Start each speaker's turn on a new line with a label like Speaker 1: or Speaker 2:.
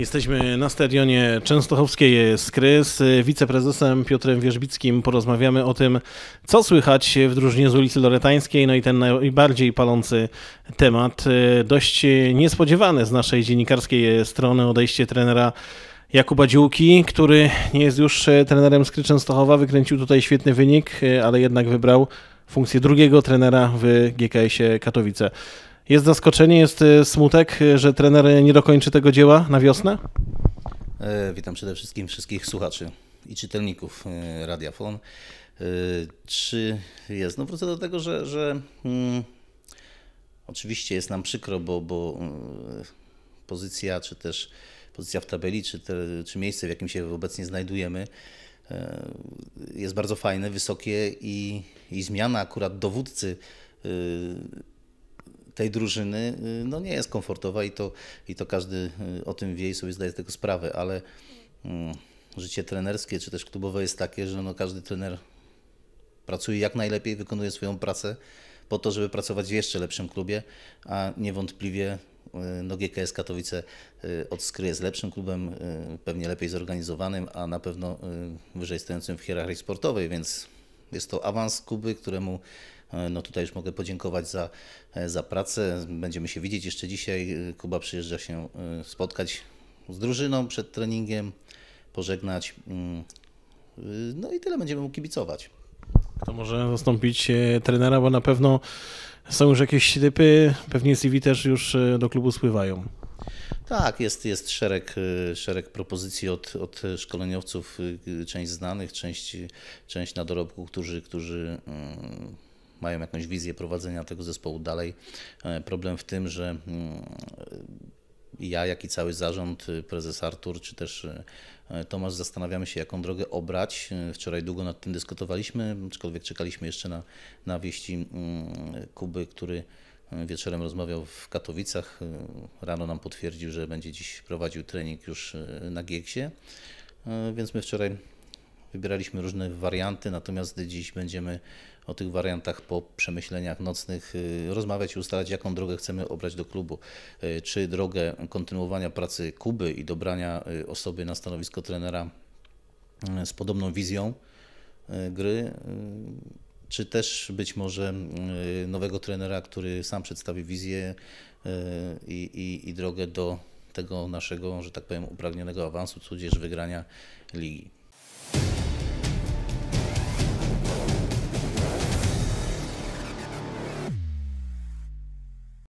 Speaker 1: Jesteśmy na stadionie Częstochowskiej, Skry Z wiceprezesem Piotrem Wierzbickim porozmawiamy o tym, co słychać w drużynie z ulicy Loretańskiej, no i ten najbardziej palący temat, e, dość niespodziewany z naszej dziennikarskiej strony, odejście trenera Jakuba Dziłki, który nie jest już e, trenerem Skry Częstochowa, wykręcił tutaj świetny wynik, e, ale jednak wybrał funkcję drugiego trenera w GKS-ie Katowice. Jest zaskoczenie, jest y, smutek, y, że trener y, nie dokończy tego dzieła na wiosnę?
Speaker 2: E, witam przede wszystkim wszystkich słuchaczy i czytelników Radiafon. E, czy jest? No wrócę do tego, że, że mm, oczywiście jest nam przykro, bo, bo pozycja, czy też pozycja w tabeli, czy, te, czy miejsce, w jakim się obecnie znajdujemy, e, jest bardzo fajne, wysokie i, i zmiana akurat dowódcy tej drużyny y, no nie jest komfortowa i to, i to każdy y, o tym wie i sobie zdaje z tego sprawę, ale mm, życie trenerskie czy też klubowe jest takie, że no każdy trener pracuje jak najlepiej, wykonuje swoją pracę po to, żeby pracować w jeszcze lepszym klubie, a niewątpliwie y, no GKS Katowice odskryje z lepszym klubem, pewnie lepiej zorganizowanym, a na pewno wyżej stojącym w hierarchii sportowej, więc jest to awans Kuby, któremu E, no tutaj już mogę podziękować za, e, za pracę. Będziemy się widzieć jeszcze dzisiaj. E, Kuba przyjeżdża się spotkać z drużyną przed treningiem, pożegnać. Mm, no i tyle będziemy mu kibicować.
Speaker 1: Kto może zastąpić trenera, bo na pewno są już jakieś typy, pewnie CV też już do klubu spływają.
Speaker 2: Tak, jest, jest szereg, szereg propozycji od, od szkoleniowców, część znanych, część, część na dorobku, którzy, którzy mm, mają jakąś wizję prowadzenia tego zespołu dalej. E, problem w tym, że mm, ja, jak i cały zarząd, y, prezes Artur czy też y, e, Tomasz, zastanawiamy się, jaką drogę obrać. Y, wczoraj długo nad tym dyskutowaliśmy, aczkolwiek czekaliśmy jeszcze na, na wieści mm, Kuby, który wieczorem rozmawiał w Katowicach. Rano nam potwierdził, że będzie dziś prowadził trening już na Gieksie, więc my wczoraj wybieraliśmy różne warianty, natomiast dziś będziemy o tych wariantach po przemyśleniach nocnych y, rozmawiać i ustalać, jaką drogę chcemy obrać do klubu. Y, czy drogę kontynuowania pracy Kuby i dobrania y, osoby na stanowisko trenera z podobną wizją gry, czy też być może nowego trenera, który sam przedstawi wizję i, i, i drogę do tego naszego, że tak powiem, upragnionego awansu, tudzież wygrania ligi.